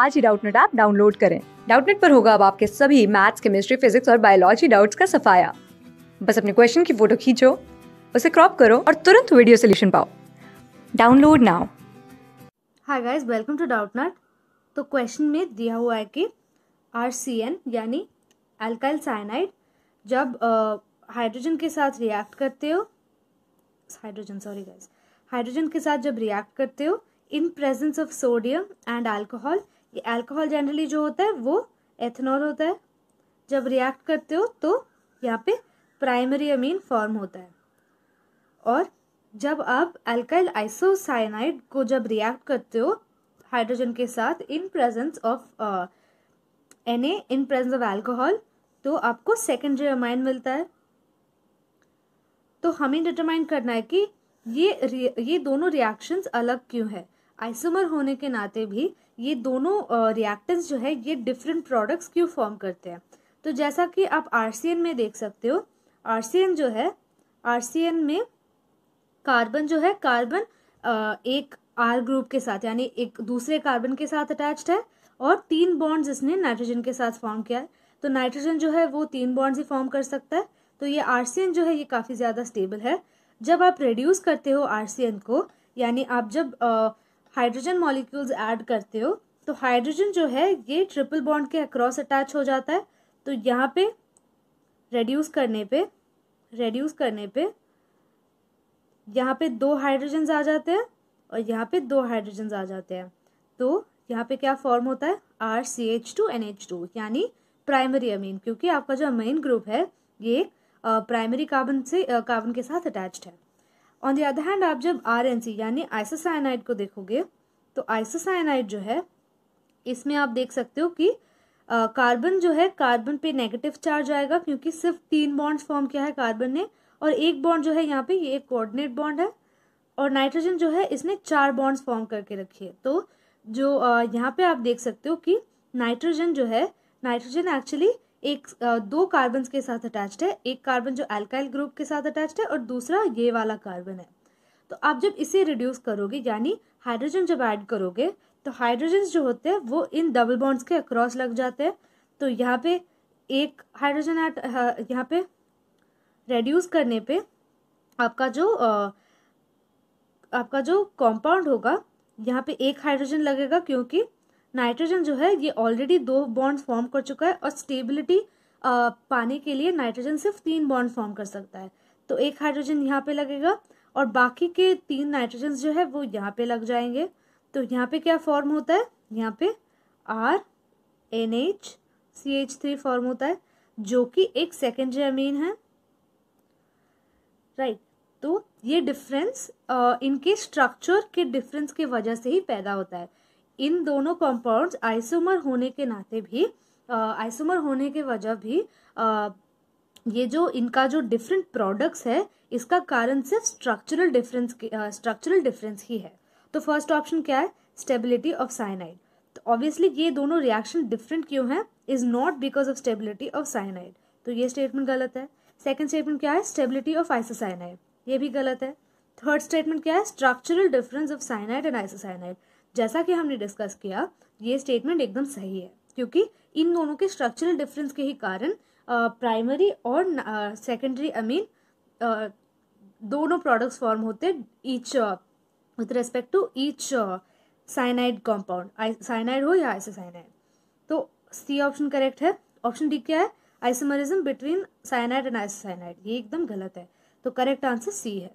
आज ही Doubtnut app download करें डाउटनेट पर होगा अब आपके सभी मैथ्स केमिस्ट्री फिजिक्स और बायोलॉजी डाउट्स का सफाया बस अपने क्वेश्चन की फोटो खींचो उसे क्रॉप करो और तुरंत वीडियो सोल्यूशन पाओ download now hi guys welcome to Doubtnut तो क्वेश्चन में दिया हुआ है कि आर यानी एल्काइल साइनाइड जब हाइड्रोजन uh, के साथ रिएक्ट करते हो हाइड्रोजन सॉरी गाइस हाइड्रोजन के साथ जब रिएक्ट करते हो in presence of sodium and alcohol ये अल्कोहल जनरली जो होता है वो एथेनॉल होता है जब रिएक्ट करते हो तो यहाँ पे प्राइमरी अमीन फॉर्म होता है और जब आप अल्काइल आइसोसाइनाइड को जब रिएक्ट करते हो हाइड्रोजन के साथ in presence of an in presence of alcohol तो आपको सेकेंडरी अमाइन मिलता है तो हमें डिटरमाइन करना है कि ये ये दोनों रिएक्शंस अलग क्यों है आइसोमर होने के नाते भी ये दोनों रिएक्टेंट्स जो है ये डिफरेंट प्रोडक्ट्स क्यों फॉर्म करते हैं तो जैसा कि आप आर में देख सकते हो आर जो है आर में कार्बन जो है कार्बन एक आर ग्रुप के साथ यानी एक दूसरे कार्बन के साथ अटैच्ड है और तीन बॉन्ड्स इसने नाइट्रोजन के साथ फॉर्म किया है तो नाइट्रोजन जो है वो तीन बॉन्ड्स ही फॉर्म कर सकता है तो ये आर जो है ये काफ़ी ज़्यादा स्टेबल है जब आप रिड्यूस करते हो आर को यानी आप जब हाइड्रोजन मॉलिक्यूल्स ऐड करते हो तो हाइड्रोजन जो है ये ट्रिपल बॉन्ड के अक्रॉस अटैच हो जाता है तो यहाँ पे रेड्यूस करने पे रेड्यूस करने पे यहाँ पे दो हाइड्रोजन्स आ जाते हैं और यहाँ पे दो हाइड्रोजन्स आ जाते हैं तो यहाँ पे क्या फॉर्म होता है R C H two N H two यानी प्राइमरी अमीन क्योंकि आपका जो अमीन ग्रुप है ये प्राइमरी कार्बन से कार्बन के साथ अटैच्ड है ऑन दी अदर हैंड आप जब आर यानी आइसोसाइनाइड को देखोगे तो आइसोसाइनाइड जो है इसमें आप देख सकते हो कि कार्बन जो है कार्बन पे नेगेटिव चार्ज आएगा क्योंकि सिर्फ तीन बॉन्ड्स फॉर्म किया है कार्बन ने और एक बॉन्ड जो है यहाँ पे ये एक कोऑर्डिनेट बॉन्ड है और नाइट्रोजन जो है इसने चार बॉन्ड्स फॉर्म करके रखी है तो जो यहाँ पे आप देख सकते हो कि नाइट्रोजन जो है नाइट्रोजन एक्चुअली एक दो कार्बन के साथ अटैच्ड है एक कार्बन जो एल्काइल ग्रुप के साथ अटैच्ड है और दूसरा ये वाला कार्बन है तो आप जब इसे रिड्यूस करोगे यानी हाइड्रोजन जब ऐड करोगे तो हाइड्रोजन जो होते हैं वो इन डबल बॉन्ड्स के अक्रॉस लग जाते हैं तो यहाँ पे एक हाइड्रोजन एट यहाँ पे रिड्यूस करने पे आपका जो आपका जो कॉम्पाउंड होगा यहाँ पे एक हाइड्रोजन लगेगा क्योंकि नाइट्रोजन जो है ये ऑलरेडी दो बॉन्ड फॉर्म कर चुका है और स्टेबिलिटी पाने के लिए नाइट्रोजन सिर्फ तीन बॉन्ड फॉर्म कर सकता है तो एक हाइड्रोजन यहाँ पे लगेगा और बाकी के तीन नाइट्रोजन जो है वो यहाँ पे लग जाएंगे तो यहाँ पे क्या फॉर्म होता है यहाँ पे R N H C H three form होता है जो कि एक सेकेंडरी अमीन है राइट right. तो ये डिफरेंस इनके स्ट्रक्चर के डिफरेंस की वजह से ही पैदा होता है इन दोनों कंपाउंड्स आइसोमर होने के नाते भी आइसोमर होने के वजह भी आ, ये जो इनका जो डिफरेंट प्रोडक्ट्स है इसका कारण सिर्फ स्ट्रक्चरल डिफरेंस स्ट्रक्चरल डिफरेंस ही है तो फर्स्ट ऑप्शन क्या है स्टेबिलिटी ऑफ साइनाइड तो ऑब्वियसली ये दोनों रिएक्शन डिफरेंट क्यों है is not because of stability of cyanide तो ये स्टेटमेंट गलत है सेकेंड स्टेटमेंट क्या है स्टेबिलिटी ऑफ आइसोसाइनाइड ये भी गलत है थर्ड स्टेटमेंट क्या है structural difference of cyanide and isocyanide जैसा कि हमने डिस्कस किया ये स्टेटमेंट एकदम सही है क्योंकि इन दोनों के स्ट्रक्चरल डिफरेंस के ही कारण प्राइमरी और सेकेंडरी आई मीन दोनों प्रोडक्ट्स फॉर्म होते हैं each with respect to each cyanide compound cyanide हो या आइसोसाइनाइड तो सी ऑप्शन करेक्ट है ऑप्शन डी क्या है isomerism between cyanide and isocyanide ये एकदम गलत है तो करेक्ट आंसर सी है